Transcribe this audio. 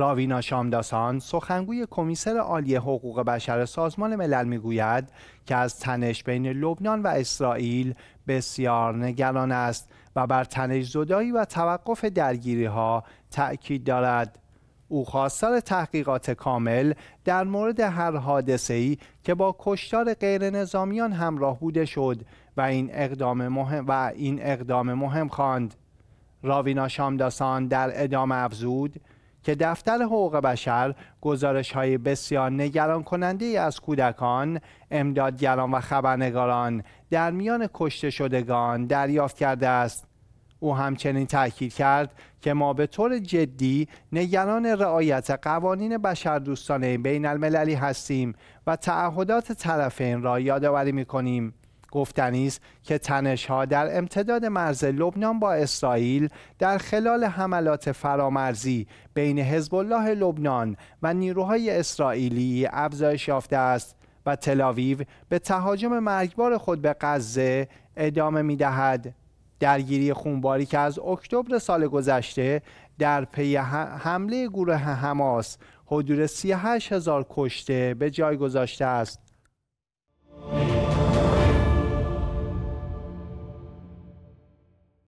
راوینا شامداسان سخنگوی کمیسر عالی حقوق بشر سازمان ملل میگوید که از تنش بین لبنان و اسرائیل بسیار نگران است و بر تنش زدایی و توقف درگیری ها تأکید دارد. او خواستار تحقیقات کامل در مورد هر حادثه ای که با کشتار غیر نظامیان همراه بوده شد و این اقدام مهم و این اقدام مهم خواند. راوینا شامداسان در ادامه افزود که دفتر حقوق بشر گزارش های بسیار نگران کننده از کودکان، امدادگران و خبرنگاران در میان کشته شدگان دریافت کرده است. او همچنین تاکید کرد که ما به طور جدی نگران رعایت قوانین بشردوستانه بین المللی هستیم و تعهدات طرفین را یادآوری می کنیم. گفتنی است که تنشها در امتداد مرز لبنان با اسرائیل در خلال حملات فرامرزی بین حزب الله لبنان و نیروهای اسرائیلی افزایش یافته است و تلاویو به تهاجم مرگبار خود به غزه ادامه می دهد. درگیری خونباری که از اکتبر سال گذشته در پی حمله گروه حماس حدود 38 هزار کشته به جای گذاشته است.